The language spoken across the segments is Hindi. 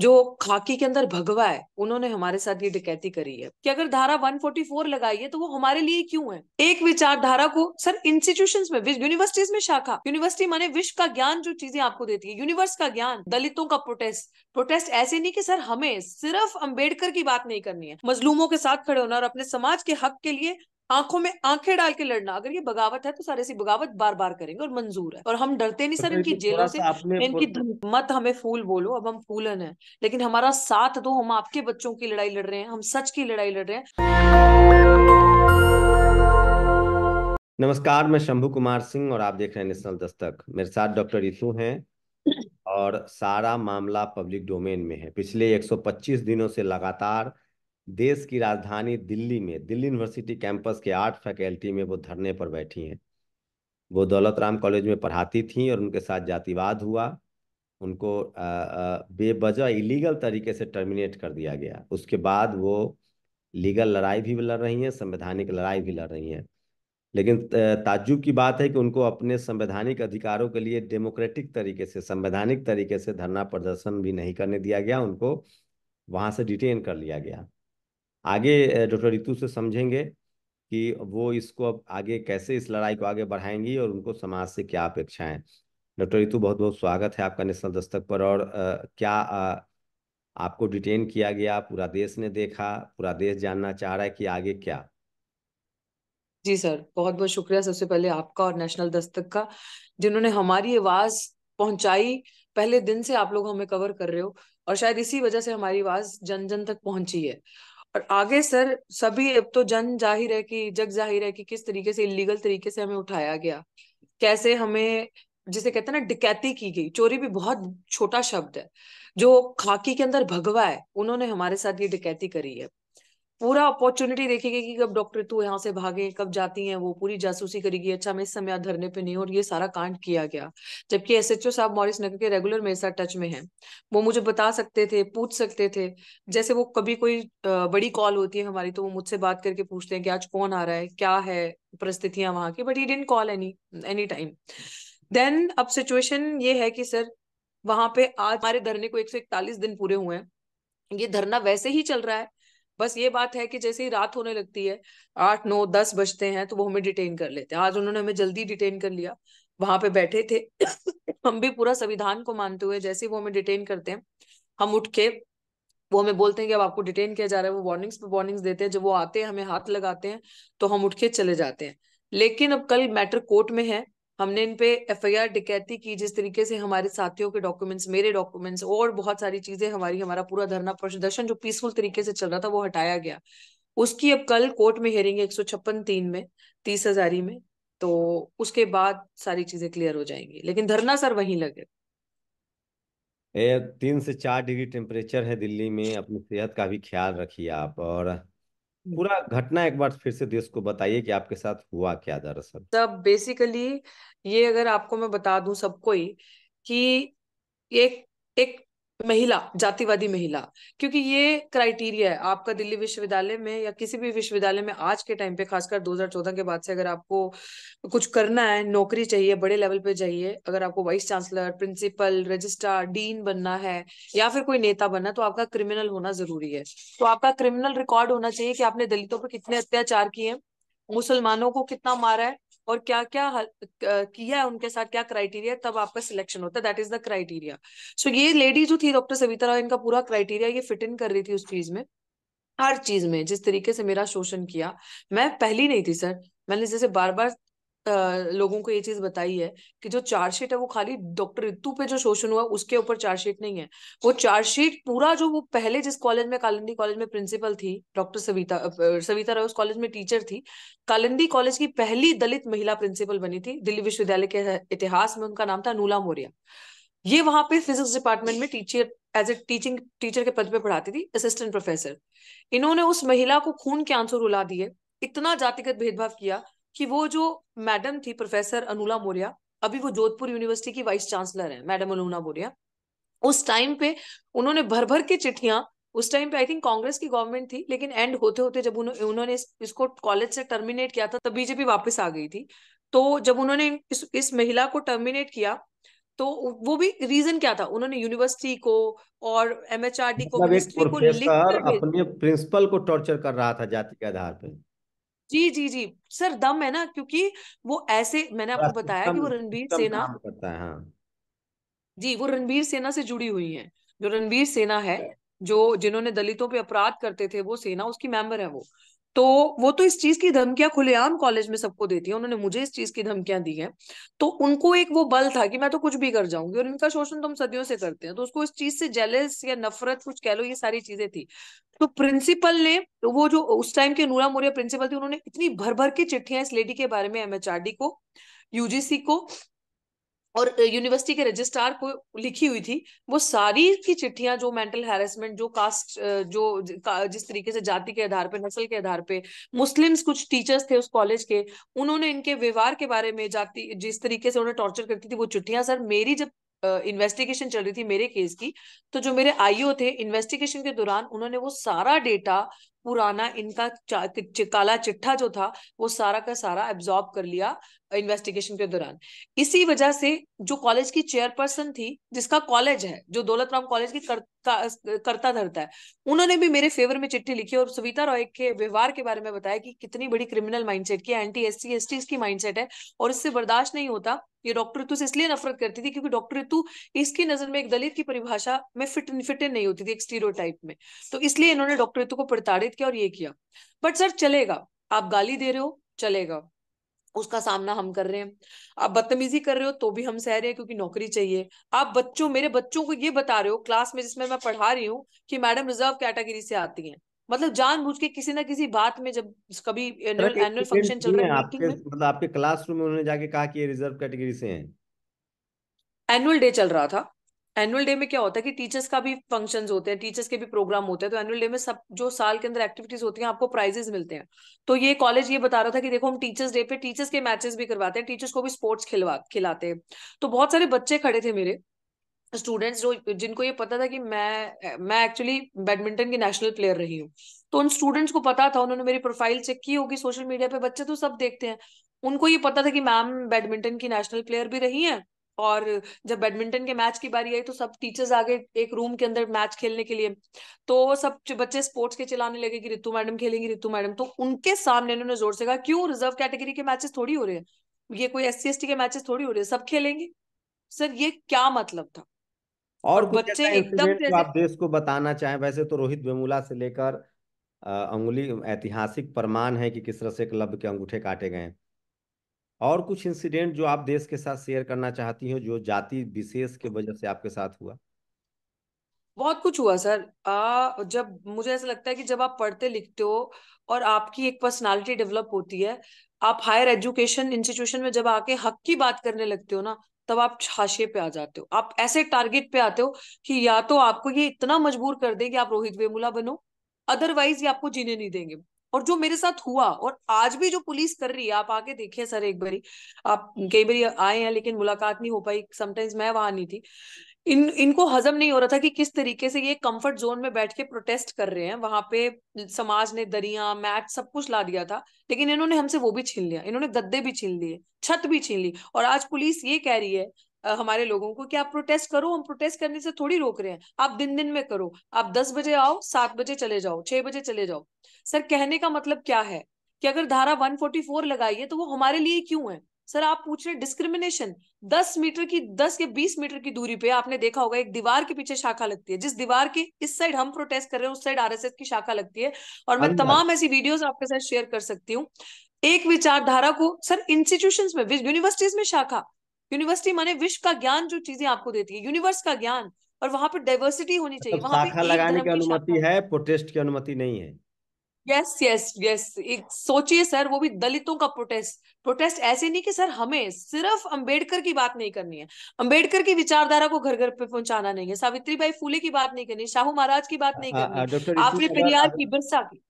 जो खाकी के अंदर भगवा है उन्होंने हमारे साथ ये डकैती करी है कि अगर धारा 144 लगाई है तो वो हमारे लिए क्यों है एक विचारधारा को सर इंस्टीट्यूशंस में यूनिवर्सिटीज में शाखा यूनिवर्सिटी माने विश्व का ज्ञान जो चीजें आपको देती है यूनिवर्स का ज्ञान दलितों का प्रोटेस्ट प्रोटेस्ट ऐसे नहीं कि सर हमें सिर्फ अम्बेडकर की बात नहीं करनी है मजलूमों के साथ खड़े होना और अपने समाज के हक के लिए आंखों में आंखें डाल के लड़ना अगर ये बगावत है तो सारे सी बगावत बार बार करेंगे और मंजूर है और हम डरते नहीं सर अच्छा, इनकी तो जेलों से इनकी मत हमें फूल बोलो अब हम फूलन है लेकिन हमारा साथ दो हम आपके बच्चों की लड़ाई लड़ रहे हैं हम सच की लड़ाई लड़ रहे हैं नमस्कार मैं शंभू कुमार सिंह और आप देख रहे हैं नेशनल दस्तक मेरे साथ डॉक्टर इशू हैं और सारा मामला पब्लिक डोमेन में है पिछले 125 दिनों से लगातार देश की राजधानी दिल्ली में दिल्ली यूनिवर्सिटी कैंपस के आठ फैकल्टी में वो धरने पर बैठी हैं वो दौलत राम कॉलेज में पढ़ाती थीं और उनके साथ जातिवाद हुआ उनको बेबजा इलीगल तरीके से टर्मिनेट कर दिया गया उसके बाद वो लीगल लड़ाई भी लड़ रही हैं संवैधानिक लड़ाई भी लड़ रही हैं लेकिन ताज्जुब की बात है कि उनको अपने संवैधानिक अधिकारों के लिए डेमोक्रेटिक तरीके से संवैधानिक तरीके से धरना प्रदर्शन भी नहीं करने दिया गया उनको वहाँ से डिटेन कर लिया गया आगे डॉक्टर रितु से समझेंगे कि वो इसको अब आगे कैसे इस लड़ाई को आगे बढ़ाएंगी और उनको समाज से क्या अपेक्षाएं डॉक्टर रितु बहुत बहुत स्वागत है आपका नेशनल दस्तक पर और आ, क्या आ, आपको डिटेन किया गया पूरा देश ने देखा पूरा देश जानना चाह रहा है कि आगे क्या जी सर बहुत बहुत शुक्रिया सबसे पहले आपका और नेशनल दस्तक का जिन्होंने हमारी आवाज पहुंचाई पहले दिन से आप लोग हमें कवर कर रहे हो और शायद इसी वजह से हमारी आवाज जन जन तक पहुंची है और आगे सर सभी अब तो जन जाहिर है कि जग जाहिर है कि किस तरीके से इलीगल तरीके से हमें उठाया गया कैसे हमें जिसे कहते हैं ना डिकैती की गई चोरी भी बहुत छोटा शब्द है जो खाकी के अंदर भगवा है उन्होंने हमारे साथ ये डिकैती करी है पूरा अपॉर्चुनिटी देखेगी कि कब डॉक्टर तू यहाँ से भागे कब जाती हैं वो पूरी जासूसी करेगी अच्छा मैं इस समय धरने पे नहीं और ये सारा कांड किया गया जबकि एस एच ओ साहब मॉरिस नगर के रेगुलर मेरे साथ टच में है वो मुझे बता सकते थे पूछ सकते थे जैसे वो कभी कोई बड़ी कॉल होती है हमारी तो वो मुझसे बात करके पूछते हैं कि आज कौन आ रहा है क्या है परिस्थितियां वहां की but he didn't call any any time then अब सिचुएशन ये है कि सर वहां पे आज हमारे धरने को एक दिन पूरे हुए हैं ये धरना वैसे ही चल रहा है बस ये बात है कि जैसे ही रात होने लगती है आठ नौ दस बजते हैं तो वो हमें डिटेन कर लेते हैं आज उन्होंने हमें जल्दी डिटेन कर लिया वहां पे बैठे थे हम भी पूरा संविधान को मानते हुए जैसे वो हमें डिटेन करते हैं हम उठ के वो हमें बोलते हैं कि अब आपको डिटेन किया जा रहा है वो वार्निंग्स पे वार्निंग्स देते हैं जब वो आते हैं हमें हाथ लगाते हैं तो हम उठ के चले जाते हैं लेकिन अब कल मैटर कोर्ट में है हमने इन पे एफ आई आर डिकैती की जिस तरीके से हमारे साथियों के डॉक्यूमेंट्स मेरे डॉक्यूमेंट्स और बहुत सारी चीजें हमारी हमारा पूरा धरना प्रदर्शन जो पीसफुल तरीके से चल रहा था वो हटाया गया उसकी अब कल कोर्ट में हेयरिंग है एक सौ छप्पन तीन में तीस हजारी में तो उसके बाद सारी चीजें क्लियर हो जाएंगी लेकिन धरना सर वहीं लगेगा तीन से चार डिग्री टेम्परेचर है दिल्ली में अपनी सेहत का भी ख्याल रखिए आप और हम्म। पूरा घटना एक बार फिर से देश को बताइए कि आपके साथ हुआ क्या दरअसल तब बेसिकली ये अगर आपको मैं बता दूं सबको ही कि एक एक महिला जातिवादी महिला क्योंकि ये क्राइटेरिया है आपका दिल्ली विश्वविद्यालय में या किसी भी विश्वविद्यालय में आज के टाइम पे खासकर 2014 के बाद से अगर आपको कुछ करना है नौकरी चाहिए बड़े लेवल पे चाहिए अगर आपको vice chancellor principal registrar dean बनना है या फिर कोई नेता बनना है तो आपका क्रिमिनल होना जरूरी है तो आपका क्रिमिनल रिकॉर्ड होना चाहिए कि आपने दलितों पर कितने अत्याचार किए मुसलमानों को कितना मारा है और क्या क्या किया है उनके साथ क्या क्राइटेरिया तब आपका सिलेक्शन होता है that is the criteria so ये लेडी जो थी डॉक्टर सविता राव इनका पूरा क्राइटेरिया ये फिट इन कर रही थी उस चीज में हर चीज में जिस तरीके से मेरा शोषण किया मैं पहली नहीं थी सर मैंने जैसे बार बार लोगों को ये चीज बताई है कि जो चार्जशीट है वो खाली डॉक्टर रितु पे जो शोषण हुआ उसके ऊपर चार्जशीट नहीं है वो चार्जशीट पूरा जो वो पहले जिस कॉलेज में कालिंदी कॉलेज में प्रिंसिपल थी डॉक्टर सविता सविता राय उस कॉलेज में टीचर थी कालिंदी कॉलेज की पहली दलित महिला प्रिंसिपल बनी थी दिल्ली विश्वविद्यालय के इतिहास में उनका नाम था नूला मौर्या ये वहां पे फिजिक्स डिपार्टमेंट में teacher as a teaching teacher के पद पे पढ़ाती थी असिस्टेंट प्रोफेसर इन्होंने उस महिला को खून के आंसू रुला दिए इतना जातिगत भेदभाव किया कि वो जो मैडम थी प्रोफेसर अनुला मोरिया अभी वो जोधपुर यूनिवर्सिटी की वाइस चांसलर है मैडम अनुला मोरिया उस टाइम पे उन्होंने भर भर के चिट्ठियां उस टाइम पे आई थिंक कांग्रेस की गवर्नमेंट थी लेकिन एंड होते होते जब उन्होंने उन्होंने इसको कॉलेज से टर्मिनेट किया था तब बीजेपी वापस आ गई थी तो जब उन्होंने इस, इस महिला को टर्मिनेट किया तो वो भी रीजन क्या था उन्होंने यूनिवर्सिटी को और एमएचआरडी को मिनिस्ट्री मतलब को लिख अपने प्रिंसिपल को टॉर्चर कर रहा था जाति के आधार पर जी जी जी सर दम है ना क्योंकि वो ऐसे मैंने आपको बताया कि वो रणबीर सेना करता है हाँ। जी वो रणबीर सेना से जुड़ी हुई है जो रणबीर सेना है जो जिन्होंने दलितों पे अपराध करते थे वो सेना उसकी मेंबर है वो तो वो तो इस चीज की धमकियां खुलेआम कॉलेज में सबको देती है उन्होंने मुझे इस चीज की धमकियां दी है तो उनको एक वो बल था कि मैं तो कुछ भी कर जाऊंगी और इनका शोषण तो हम सदियों से करते हैं तो उसको इस चीज से जेलस या नफरत कुछ कह लो ये सारी चीजें थी तो प्रिंसिपल ने तो वो जो उस टाइम के नूरा मोरिया प्रिंसिपल थी उन्होंने इतनी भर भर की चिट्ठियां इस लेडी के बारे में एमएचआरडी को यूजीसी को और यूनिवर्सिटी के रजिस्ट्रार को लिखी हुई थी वो सारी की चिट्ठियां जो मेंटल हैरेसमेंट जो कास्ट जो जिस तरीके से जाति के आधार पे नस्ल के आधार पे मुस्लिम्स कुछ टीचर्स थे उस कॉलेज के उन्होंने इनके व्यवहार के बारे में जाति जिस तरीके से उन्हें टॉर्चर करती थी वो चिट्ठियां सर मेरी जब इन्वेस्टिगेशन चल रही थी मेरे केस की तो जो मेरे आईओ थे इन्वेस्टिगेशन के दौरान उन्होंने वो सारा डेटा पुराना इनका काला चिट्ठा जो था वो सारा का सारा एब्जॉर्ब कर लिया इन्वेस्टिगेशन के दौरान इसी वजह से जो कॉलेज की चेयरपर्सन थी जिसका कॉलेज है जो दौलत राम कॉलेज की करता, करता धरता है उन्होंने भी मेरे फेवर में चिट्ठी लिखी और सविता रॉय के व्यवहार के बारे में बताया कि कितनी बड़ी क्रिमिनल माइंडसेट की anti S C S T की माइंडसेट है और इससे बर्दाश्त नहीं होता ये डॉक्टर ऋतु से इसलिए नफरत करती थी क्योंकि डॉक्टर ऋतु इसकी नजर में एक दलित की परिभाषा में फिट फिट नहीं होती थी एक स्टीरो में तो इसलिए इन्होंने डॉक्टर ऋतु को प्रताड़ित किया और ये किया बट सर चलेगा आप गाली दे रहे हो चलेगा उसका सामना हम कर रहे हैं आप बदतमीजी कर रहे हो तो भी हम सह रहे हैं क्योंकि नौकरी चाहिए आप बच्चों मेरे बच्चों को ये बता रहे हो क्लास में जिसमें मैं पढ़ा रही हूँ कि मैडम रिजर्व कैटेगरी से आती हैं मतलब बुझ के किसी ना किसी बात में जब कभी एनुअल फंक्शन चल रहा है आपके मतलब आपके क्लासरूम में उन्होंने जाके कहा कि ये रिजर्व कैटेगरी से हैं एनुअल डे चल रहा था एनुअल डे में क्या होता है कि टीचर्स का भी फंक्शंस होते हैं टीचर्स के भी प्रोग्राम होते हैं तो एनुअल डे में सब जो साल के अंदर एक्टिविटीज होती हैं आपको प्राइजेस मिलते हैं तो ये कॉलेज ये बता रहा था कि देखो हम टीचर्स डे पे टीचर्स के मैचेस भी करवाते हैं टीचर्स को भी स्पोर्ट्स खिलवा खिलाते हैं तो बहुत सारे बच्चे खड़े थे मेरे स्टूडेंट्स जो जिनको ये पता था कि मैं मैं एक्चुअली बैडमिंटन की नेशनल प्लेयर रही हूँ तो उन स्टूडेंट्स को पता था उन्होंने मेरी प्रोफाइल चेक की होगी सोशल मीडिया पे बच्चे तो सब देखते हैं उनको ये पता था कि मैम बैडमिंटन की नेशनल प्लेयर भी रही हैं और जब बैडमिंटन के मैच की बारी आई तो सब टीचर्स आ गए एक रूम के अंदर मैच खेलने के लिए तो सब बच्चे स्पोर्ट्स के चलाने लगे कि रितु मैडम खेलेंगी रितु मैडम तो उनके सामने उन्होंने जोर से कहा क्यों रिजर्व कैटेगरी के मैचेस थोड़ी हो रहे हैं ये कोई एस सी के मैचेस थोड़ी हो रहे हैं सब खेलेंगे सर ये क्या मतलब था और, और बच्चे एकदम आप देश को बताना चाहें वैसे तो रोहित बेमूला से लेकर अंगुली ऐतिहासिक प्रमाण है कि किस तरह से क्लब के अंगूठे काटे गए और कुछ इंसिडेंट जो आप देश के साथ शेयर करना चाहती हो जो जाति विशेष के वजह से आपके साथ हुआ बहुत कुछ हुआ सर आ, जब मुझे ऐसा लगता है कि जब आप पढ़ते लिखते हो और आपकी एक पर्सनालिटी डेवलप होती है आप हायर एजुकेशन इंस्टीट्यूशन में जब आके हक की बात करने लगते हो ना तब आप छाशे पे आ जाते हो आप ऐसे टारगेट पे आते हो कि या तो आपको ये इतना मजबूर कर दे कि आप रोहित वेमुला बनो अदरवाइज ये आपको जीने नहीं देंगे और जो मेरे साथ हुआ और आज भी जो पुलिस कर रही है आप आके देखिए सर एक बारी आप कई बार आए हैं लेकिन मुलाकात नहीं हो पाई समटाइम्स मैं वहां नहीं थी इन इनको हजम नहीं हो रहा था कि किस तरीके से ये कंफर्ट जोन में बैठ के प्रोटेस्ट कर रहे हैं वहां पे समाज ने दरिया मैट सब कुछ ला दिया था लेकिन इन्होंने हमसे वो भी छीन लिया इन्होंने गद्दे भी छीन लिए छत भी छीन ली और आज पुलिस ये कह रही है हमारे लोगों को कि आप प्रोटेस्ट करो हम प्रोटेस्ट करने से थोड़ी रोक रहे हैं आप दिन दिन में करो आप दस बजे आओ सात बजे चले जाओ छह बजे चले जाओ सर कहने का मतलब क्या है कि अगर धारा 144 लगाई है तो वो हमारे लिए क्यों है सर आप पूछ रहे डिस्क्रिमिनेशन दस मीटर की दस या बीस मीटर की दूरी पे आपने देखा होगा एक दीवार के पीछे शाखा लगती है जिस दीवार के इस साइड हम प्रोटेस्ट कर रहे हैं उस साइड आरएसएस की शाखा लगती है और मैं तमाम ऐसी वीडियोस आपके साथ शेयर कर सकती हूँ एक विचारधारा को सर इंस्टीट्यूशन में यूनिवर्सिटीज में शाखा यूनिवर्सिटी माने विश्व का ज्ञान जो चीजें आपको देती है यूनिवर्स का ज्ञान और वहां पर डाइवर्सिटी होनी चाहिए तो वहां पर लगाने की अनुमति है प्रोटेस्ट की अनुमति नहीं है यस यस यस एक सोचिए सर वो भी दलितों का प्रोटेस्ट प्रोटेस्ट ऐसे नहीं कि सर हमें सिर्फ अंबेडकर की बात नहीं करनी है अंबेडकर की विचारधारा को घर घर पे पहुंचाना नहीं है सावित्री बाई फूले की बात नहीं करनी शाहू महाराज की बात नहीं हाँ, करनी हाँ, आपने पेरियार की बिरसा की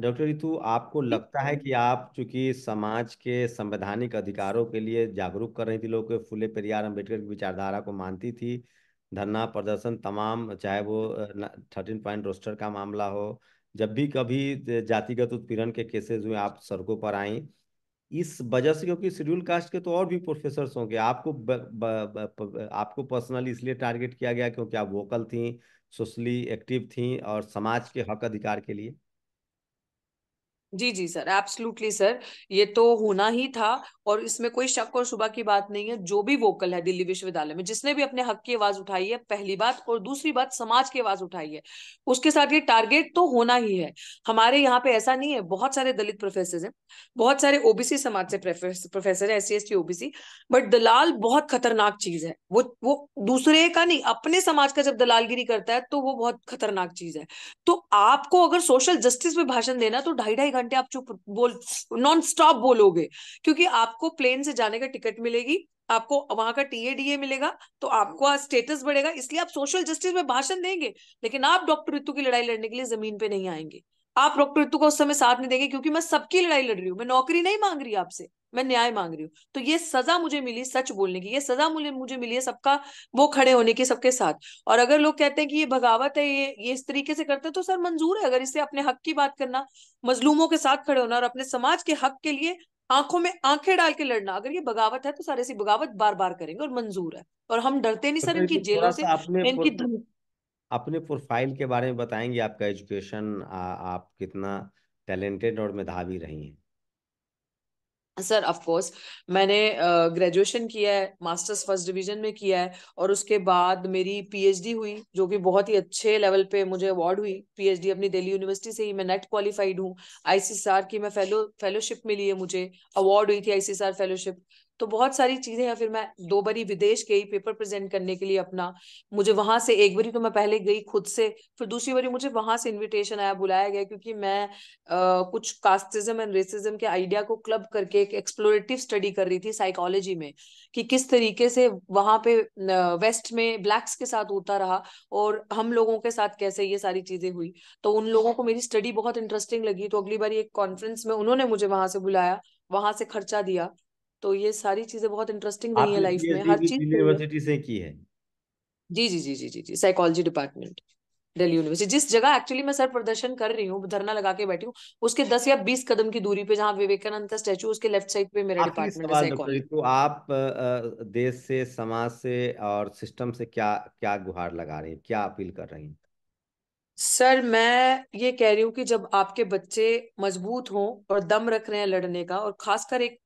डॉक्टर रितु आपको लगता है कि आप चूंकि समाज के संवैधानिक अधिकारों के लिए जागरूक कर रही थी लोग फुले परियार अंबेडकर की विचारधारा को मानती थी धरना प्रदर्शन तमाम चाहे वो थर्टीन पॉइंट रोस्टर का मामला हो जब भी कभी जातिगत उत्पीड़न के केसेस हुए आप सड़कों पर आई इस वजह से क्योंकि शेड्यूल कास्ट के तो और भी प्रोफेसर्स होंगे आपको ब, ब, ब, आपको पर्सनली इसलिए टारगेट किया गया क्योंकि आप वोकल थी सोशली एक्टिव थी और समाज के हक अधिकार के लिए जी जी सर एब्सोल्युटली सर ये तो होना ही था और इसमें कोई शक और शुभ की बात नहीं है जो भी वोकल है दिल्ली विश्वविद्यालय में जिसने भी अपने हक की आवाज उठाई है पहली बात और दूसरी बात समाज की आवाज उठाई है उसके साथ ये टारगेट तो होना ही है हमारे यहाँ पे ऐसा नहीं है बहुत सारे दलित प्रोफेसर है बहुत सारे ओबीसी समाज से प्रोफेसर है एस सी ओबीसी बट दलाल बहुत खतरनाक चीज है वो वो दूसरे का नहीं अपने समाज का जब दलालगिरी करता है तो वो बहुत खतरनाक चीज है तो आपको अगर सोशल जस्टिस में भाषण देना तो ढाई ढाई घंटे घंटे आप चुप बोल नॉन स्टॉप बोलोगे क्योंकि आपको प्लेन से जाने का टिकट मिलेगी आपको वहां का टीए डीए मिलेगा तो आपको स्टेटस बढ़ेगा इसलिए आप सोशल जस्टिस में भाषण देंगे लेकिन आप डॉक्टर ऋतु की लड़ाई लड़ने के लिए जमीन पे नहीं आएंगे आप डॉक्टर ऋतु का उस समय साथ नहीं देंगे क्योंकि मैं सबकी लड़ाई लड़ रही हूँ मैं नौकरी नहीं मांग रही आपसे मैं न्याय मांग रही हूँ तो ये सजा मुझे मिली सच बोलने की ये सजा मुझे मुझे मिली है सबका वो खड़े होने की सबके साथ और अगर लोग कहते हैं कि ये बगावत है ये ये इस तरीके से करते हैं तो सर मंजूर है अगर इससे अपने हक की बात करना मजलूमों के साथ खड़े होना और अपने समाज के हक के लिए आंखों में आंखें डाल के लड़ना अगर ये बगावत है तो सर ऐसी बगावत बार बार करेंगे और मंजूर है और हम डरते नहीं तो सर इनकी जेलों से इनकी अपने प्रोफाइल के बारे में बताएंगे आपका एजुकेशन आप कितना टैलेंटेड और मेधावी रही हैं सर ऑफ कोर्स मैंने ग्रेजुएशन uh, किया है मास्टर्स फर्स्ट डिवीजन में किया है और उसके बाद मेरी पीएचडी हुई जो कि बहुत ही अच्छे लेवल पे मुझे अवार्ड हुई पीएचडी अपनी दिल्ली यूनिवर्सिटी से ही मैं नेट क्वालिफाइड हूँ आईसीसीआर की मैं फेलो फेलोशिप मिली है मुझे अवार्ड हुई थी आईसीसीआर फेलोशिप तो बहुत सारी चीजें या फिर मैं दो बारी विदेश गई पेपर प्रेजेंट करने के लिए अपना मुझे वहां से एक बारी तो मैं पहले गई खुद से फिर दूसरी बारी मुझे वहां से इनविटेशन आया बुलाया गया क्योंकि मैं आ, कुछ कास्टिज्म एंड रेसिज्म के आइडिया को क्लब करके एक एक्सप्लोरेटिव स्टडी कर रही थी साइकोलॉजी में कि किस तरीके से वहां पे वेस्ट में ब्लैक्स के साथ होता रहा और हम लोगों के साथ कैसे ये सारी चीजें हुई तो उन लोगों को मेरी स्टडी बहुत इंटरेस्टिंग लगी तो अगली बार एक कॉन्फ्रेंस में उन्होंने मुझे वहां से बुलाया वहां से खर्चा दिया तो ये सारी चीजें बहुत इंटरेस्टिंग रही है लाइफ में हर चीज यूनिवर्सिटी से की है जी जी जी जी जी जी साइकोलॉजी डिपार्टमेंट दिल्ली यूनिवर्सिटी जिस जगह एक्चुअली मैं सर प्रदर्शन कर रही हूँ धरना लगा के बैठी हूँ उसके दस या बीस कदम की दूरी पे जहाँ विवेकानंद का स्टेचू उसके लेफ्ट साइड पे मेरा डिपार्टमेंट है तो आप देश से समाज से और सिस्टम से क्या क्या गुहार लगा रही हैं क्या अपील कर रही है सर मैं ये कह रही हूँ कि जब आपके बच्चे मजबूत हों और दम रख रहे हैं लड़ने का और खासकर एक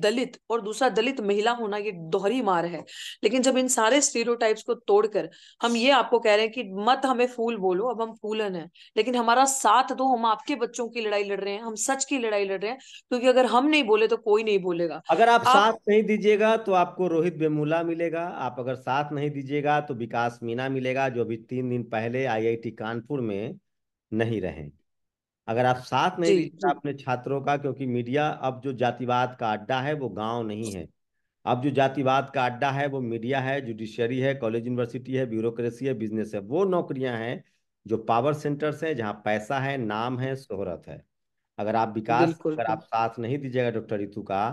दलित और दूसरा दलित महिला होना ये दोहरी मार है लेकिन जब इन सारे स्टीरियोटाइप्स को तोड़कर हम ये आपको कह रहे हैं कि मत हमें फूल बोलो अब हम फूलन है लेकिन हमारा साथ दो हम आपके बच्चों की लड़ाई लड़ रहे हैं हम सच की लड़ाई लड़ रहे हैं क्योंकि अगर हम नहीं बोले तो कोई नहीं बोलेगा अगर आप, आप साथ नहीं दीजिएगा तो आपको रोहित बेमूला मिलेगा आप अगर साथ नहीं दीजिएगा तो विकास मीना मिलेगा जो अभी तीन दिन पहले आई कानपुर में नहीं रहेंगे अगर आप साथ नहीं लीजिए अपने छात्रों का क्योंकि मीडिया अब जो जातिवाद का अड्डा है वो गांव नहीं है अब जो जातिवाद का अड्डा है वो मीडिया है जुडिशियरी है कॉलेज यूनिवर्सिटी है ब्यूरोक्रेसी है बिजनेस है वो नौकरियां हैं जो पावर सेंटर्स हैं जहाँ पैसा है नाम है शोहरत है अगर आप विकास अगर आप साथ नहीं दीजिएगा डॉक्टर रितु का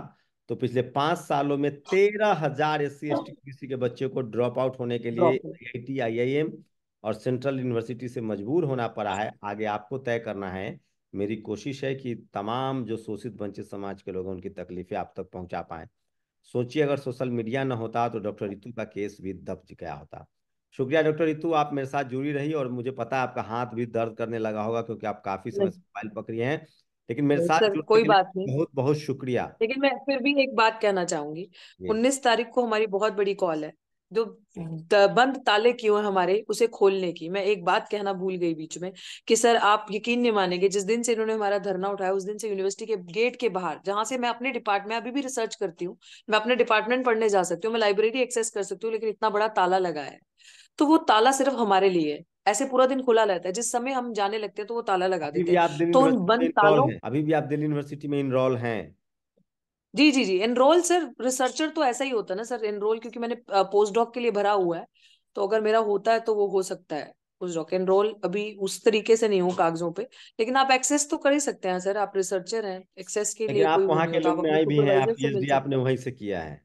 तो पिछले पांच सालों में तेरह हजार एस सी के बच्चे को ड्रॉप आउट होने के लिए I I T I I M और सेंट्रल यूनिवर्सिटी से मजबूर होना पड़ा है आगे आपको तय करना है मेरी कोशिश है कि तमाम जो शोषित वंचित समाज के लोग हैं उनकी तकलीफें आप तक पहुंचा पाए सोचिए अगर सोशल मीडिया न होता तो डॉक्टर हाँ। रितु का केस भी दब गया होता शुक्रिया डॉक्टर रितु आप मेरे साथ जुड़ी रही और मुझे पता है आपका हाथ भी दर्द करने लगा होगा क्योंकि आप काफी समय से मोबाइल पकड़ी हैं लेकिन मेरे साथ सर, कोई बात नहीं बहुत बहुत शुक्रिया लेकिन मैं फिर भी एक बात कहना चाहूंगी उन्नीस तारीख को हमारी बहुत बड़ी कॉल है जो हम्म। बंद ताले क्यों है हमारे उसे खोलने की मैं एक बात कहना भूल गई बीच में कि सर आप यकीन नहीं मानेंगे जिस दिन से इन्होंने हमारा धरना उठाया उस दिन से यूनिवर्सिटी के गेट के बाहर जहां से मैं अपने डिपार्टमेंट में अभी भी रिसर्च करती हूँ मैं अपने डिपार्टमेंट पढ़ने जा सकती हूँ मैं लाइब्रेरी एक्सेस कर सकती हूँ लेकिन इतना बड़ा ताला लगा है तो वो ताला सिर्फ हमारे लिए है ऐसे पूरा दिन खुला रहता है जिस समय हम जाने लगते हैं तो वो ताला लगा देते हैं तो बंद तालों अभी भी आप दिल्ली यूनिवर्सिटी में इनरोल हैं जी जी जी एनरोल सर रिसर्चर तो ऐसा ही होता है ना सर एनरोल क्योंकि मैंने पोस्ट डॉक के लिए भरा हुआ है तो अगर मेरा होता है तो वो हो सकता है पोस्ट डॉक एनरोल अभी उस तरीके से नहीं हो कागजों पे लेकिन आप एक्सेस तो कर ही सकते हैं सर आप रिसर्चर हैं एक्सेस के लिए आप वहां मतलब के लोग में आई भी हैं आप पीएचडी आपने वहीं से किया है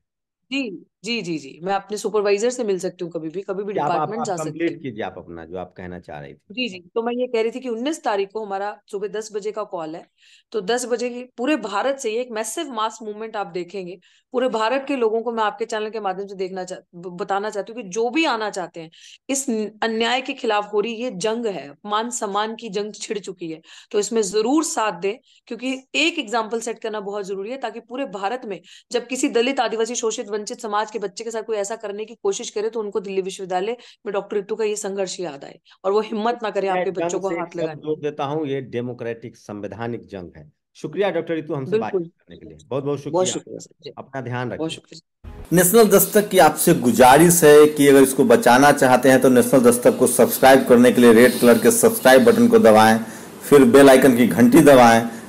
जी जी जी जी मैं अपने सुपरवाइजर से मिल सकती हूँ कभी भी कभी भी डिपार्टमेंट जा सकती हूँ कीजिए आप अपना जो आप कहना चाह रही थी जी जी तो मैं ये कह रही थी कि 19 तारीख को हमारा सुबह 10 बजे का कॉल है तो 10 बजे की पूरे भारत से ये एक मैसिव मास मूवमेंट आप देखेंगे पूरे भारत के लोगों को मैं आपके चैनल के माध्यम से देखना चा, बताना चाहती हूँ कि जो भी आना चाहते हैं इस अन्याय के खिलाफ हो रही ये जंग है मान सम्मान की जंग छिड़ चुकी है तो इसमें जरूर साथ दें क्योंकि एक एग्जाम्पल सेट करना बहुत जरूरी है ताकि पूरे भारत में जब किसी दलित आदिवासी शोषित वंचित समाज के बच्चे के साथ कोई ऐसा करने की कोशिश करे तो उनको दिल्ली विश्वविद्यालय में डॉक्टर इट्टू का ये संघर्ष याद आए और वो हिम्मत ना करे आपके बच्चों को हाथ लगाने जोर देता हूँ ये डेमोक्रेटिक संवैधानिक जंग है शुक्रिया डॉक्टर ऋतु हमसे बात करने के लिए बहुत बहुत शुक्रिया, शुक्रिया अपना ध्यान रखें बहुत शुक्रिया नेशनल दस्तक की आपसे गुजारिश है कि अगर इसको बचाना चाहते हैं तो नेशनल दस्तक को सब्सक्राइब करने के लिए रेड कलर के सब्सक्राइब बटन को दबाएं फिर बेल आइकन की घंटी दबाएं